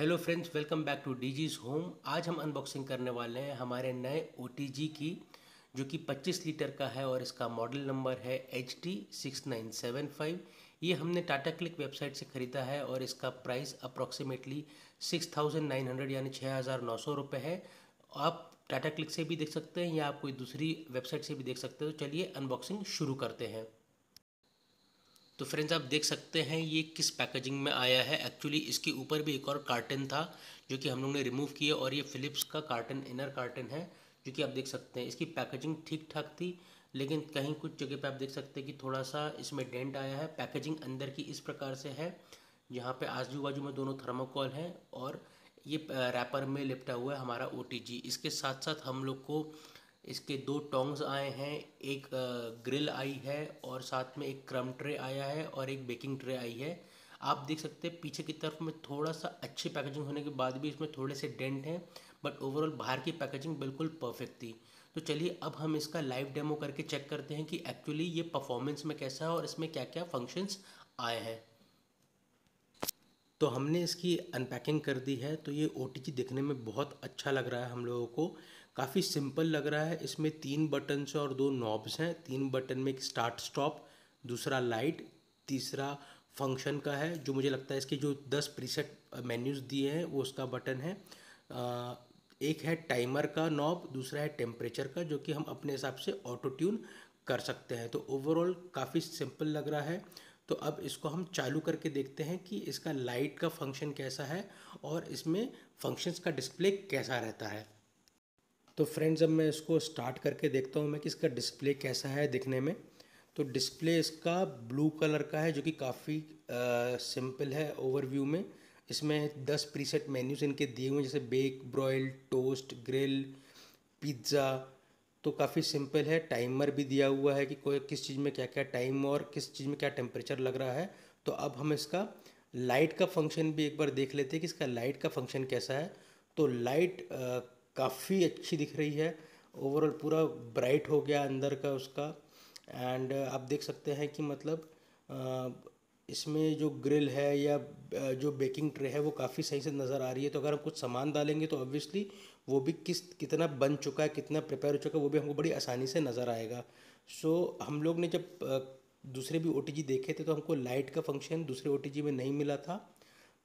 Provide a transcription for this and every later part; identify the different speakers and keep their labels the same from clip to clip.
Speaker 1: hello friends welcome back to the home आज हम unboxing करने वाले हैं हमारे नए ओ की जो कि 25 लीटर का है और इसका मॉडल नंबर है H T six nine seven five ये हमने टाटा क्लिक वेबसाइट से ख़रीदा है और इसका price approximately six thousand nine hundred यानी छः हज़ार नौ सौ रुपये है आप टाटा क्लिक से भी देख सकते हैं या आप कोई दूसरी वेबसाइट से भी देख सकते हैं तो चलिए अनबॉक्सिंग शुरू करते हैं तो फ्रेंड्स आप देख सकते हैं ये किस पैकेजिंग में आया है एक्चुअली इसके ऊपर भी एक और कार्टन था जो कि हम लोग ने रिमूव किया और ये फ़िलिप्स का कार्टन इनर कार्टन है जो कि आप देख सकते हैं इसकी पैकेजिंग ठीक ठाक थी लेकिन कहीं कुछ जगह पे आप देख सकते हैं कि थोड़ा सा इसमें डेंट आया है पैकेजिंग अंदर की इस प्रकार से है जहाँ पे आजू बाजू में दोनों थर्मोकॉल हैं और ये रैपर में लिपटा हुआ है हमारा ओ इसके साथ साथ हम लोग को इसके दो टोंग्स आए हैं एक ग्रिल आई है और साथ में एक क्रम ट्रे आया है और एक बेकिंग ट्रे आई है आप देख सकते हैं पीछे की तरफ में थोड़ा सा अच्छी पैकेजिंग होने के बाद भी इसमें थोड़े से डेंट हैं बट ओवरऑल बाहर की पैकेजिंग बिल्कुल परफेक्ट थी तो चलिए अब हम इसका लाइव डेमो करके चेक करते हैं कि एक्चुअली ये परफॉर्मेंस में कैसा है और इसमें क्या क्या फंक्शंस आए हैं तो हमने इसकी अनपैकिंग कर दी है तो ये ओ दिखने में बहुत अच्छा लग रहा है हम लोगों को काफ़ी सिंपल लग रहा है इसमें तीन बटन्स और दो नॉब्स हैं तीन बटन में एक स्टार्ट स्टॉप दूसरा लाइट तीसरा फंक्शन का है जो मुझे लगता है इसके जो दस प्रीसेट मेन्यूज़ दिए हैं वो उसका बटन है आ, एक है टाइमर का नॉब दूसरा है टेम्परेचर का जो कि हम अपने हिसाब से ऑटो ट्यून कर सकते हैं तो ओवरऑल काफ़ी सिंपल लग रहा है तो अब इसको हम चालू करके देखते हैं कि इसका लाइट का फंक्शन कैसा है और इसमें फंक्शंस का डिस्प्ले कैसा रहता है तो फ्रेंड्स जब मैं इसको स्टार्ट करके देखता हूँ मैं कि इसका डिस्प्ले कैसा है दिखने में तो डिस्प्ले इसका ब्लू कलर का है जो कि काफ़ी सिंपल है ओवरव्यू में इसमें दस प्रीसेट मेन्यूज इनके दिए हुए हैं जैसे bake broil toast grill pizza तो काफ़ी सिंपल है टाइमर भी दिया हुआ है कि कोई किस चीज़ में क्या क्या टाइम और किस चीज़ में क्या टेम्परेचर लग रहा है तो अब हम इसका लाइट का फंक्शन भी एक बार देख लेते हैं कि इसका लाइट का फंक्शन कैसा है तो लाइट काफ़ी अच्छी दिख रही है ओवरऑल पूरा ब्राइट हो गया अंदर का उसका एंड uh, आप देख सकते हैं कि मतलब uh, इसमें जो ग्रिल है या uh, जो बेकिंग ट्रे है वो काफ़ी सही से नज़र आ रही है तो अगर हम कुछ सामान डालेंगे तो ऑब्वियसली वो भी किस कितना बन चुका है कितना प्रिपेयर हो चुका है वो भी हमको बड़ी आसानी से नज़र आएगा सो so, हम लोग ने जब दूसरे भी ओ देखे थे तो हमको लाइट का फंक्शन दूसरे ओ में नहीं मिला था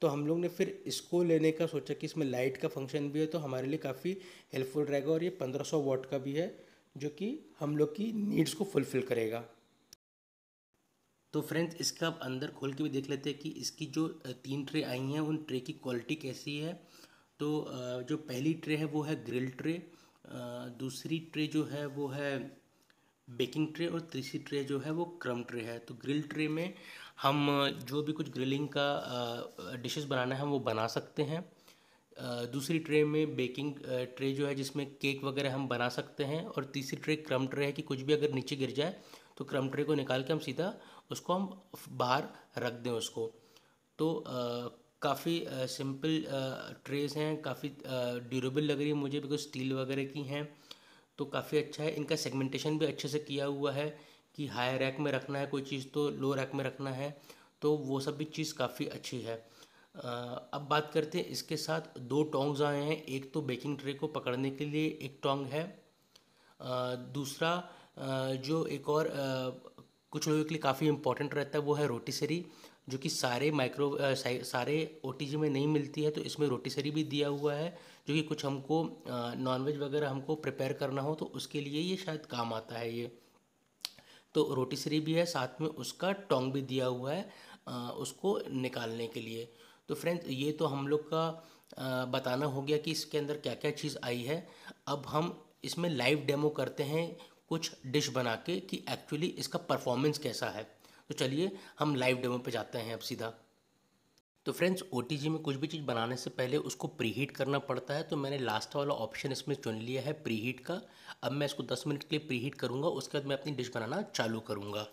Speaker 1: तो हम लोग ने फिर इसको लेने का सोचा कि इसमें लाइट का फंक्शन भी है तो हमारे लिए काफ़ी हेल्पफुल रहेगा और ये पंद्रह सौ वॉट का भी है जो कि हम लोग की नीड्स को फुलफ़िल करेगा तो फ्रेंड्स इसका आप अंदर खोल के भी देख लेते हैं कि इसकी जो तीन ट्रे आई हैं उन ट्रे की क्वालिटी कैसी है तो जो पहली ट्रे है वो है ग्रिल ट्रे दूसरी ट्रे जो है वो है बेकिंग ट्रे और तीसरी ट्रे जो है वो क्रम ट्रे है तो ग्रिल ट्रे में हम जो भी कुछ ग्रिलिंग का डिशेस बनाना है हम वो बना सकते हैं दूसरी ट्रे में बेकिंग ट्रे जो है जिसमें केक वगैरह हम बना सकते हैं और तीसरी ट्रे क्रम ट्रे है कि कुछ भी अगर नीचे गिर जाए तो क्रम ट्रे को निकाल के हम सीधा उसको हम बाहर रख दें उसको तो काफ़ी सिंपल ट्रेज हैं काफ़ी ड्यूरेबल लग रही है मुझे बिकॉज स्टील वगैरह की हैं तो काफ़ी अच्छा है इनका सेगमेंटेशन भी अच्छे से किया हुआ है कि हाई रैक में रखना है कोई चीज़ तो लो रैक में रखना है तो वो सब भी चीज़ काफ़ी अच्छी है अब बात करते हैं इसके साथ दो टोंग्स आए हैं एक तो बेकिंग ट्रे को पकड़ने के लिए एक टोंग है दूसरा जो एक और कुछ लोगों के लिए काफ़ी इम्पोर्टेंट रहता है वो है रोटीसरी जो कि सारे माइक्रो सारे ओ में नहीं मिलती है तो इसमें रोटीसरी भी दिया हुआ है जो कि कुछ हमको नॉनवेज वगैरह हमको प्रिपेयर करना हो तो उसके लिए ये शायद काम आता है ये तो सरी भी है साथ में उसका टोंग भी दिया हुआ है उसको निकालने के लिए तो फ्रेंड्स ये तो हम लोग का बताना हो गया कि इसके अंदर क्या क्या चीज़ आई है अब हम इसमें लाइव डेमो करते हैं कुछ डिश बना के कि एक्चुअली इसका परफॉर्मेंस कैसा है तो चलिए हम लाइव डेमो पे जाते हैं अब सीधा तो फ्रेंड्स ओ में कुछ भी चीज़ बनाने से पहले उसको प्रीहीट करना पड़ता है तो मैंने लास्ट वाला ऑप्शन इसमें चुन लिया है प्रीहीट का अब मैं इसको 10 मिनट के लिए प्रीहीट करूँगा उसके बाद मैं अपनी डिश बनाना चालू करूँगा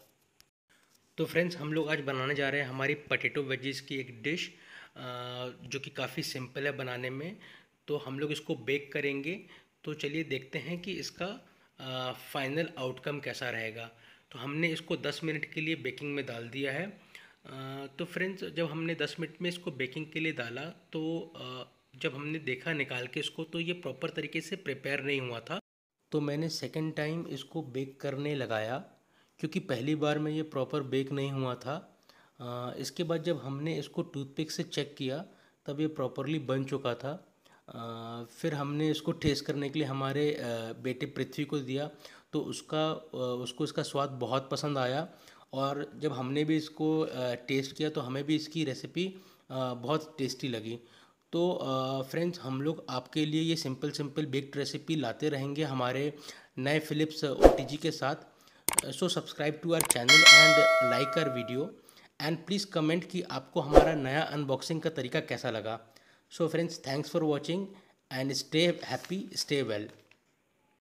Speaker 1: तो फ्रेंड्स हम लोग आज बनाने जा रहे हैं हमारी पटेटो वेजेस की एक डिश जो कि काफ़ी सिंपल है बनाने में तो हम लोग इसको बेक करेंगे तो चलिए देखते हैं कि इसका फाइनल आउटकम कैसा रहेगा तो हमने इसको दस मिनट के लिए बेकिंग में डाल दिया है तो फ्रेंड्स जब हमने 10 मिनट में इसको बेकिंग के लिए डाला तो जब हमने देखा निकाल के इसको तो ये प्रॉपर तरीके से प्रिपेयर नहीं हुआ था तो मैंने सेकेंड टाइम इसको बेक करने लगाया क्योंकि पहली बार में ये प्रॉपर बेक नहीं हुआ था इसके बाद जब हमने इसको टूथपिक से चेक किया तब ये प्रॉपरली बन चुका था फिर हमने इसको टेस्ट करने के लिए हमारे बेटे पृथ्वी को दिया तो उसका उसको इसका स्वाद बहुत पसंद आया और जब हमने भी इसको टेस्ट किया तो हमें भी इसकी रेसिपी बहुत टेस्टी लगी तो फ्रेंड्स हम लोग आपके लिए ये सिंपल सिंपल बेक्ड रेसिपी लाते रहेंगे हमारे नए फिलिप्स ओ के साथ so subscribe to our channel and like our video and please comment कि आपको हमारा नया अनबॉक्सिंग का तरीका कैसा लगा so friends thanks for watching and stay happy stay well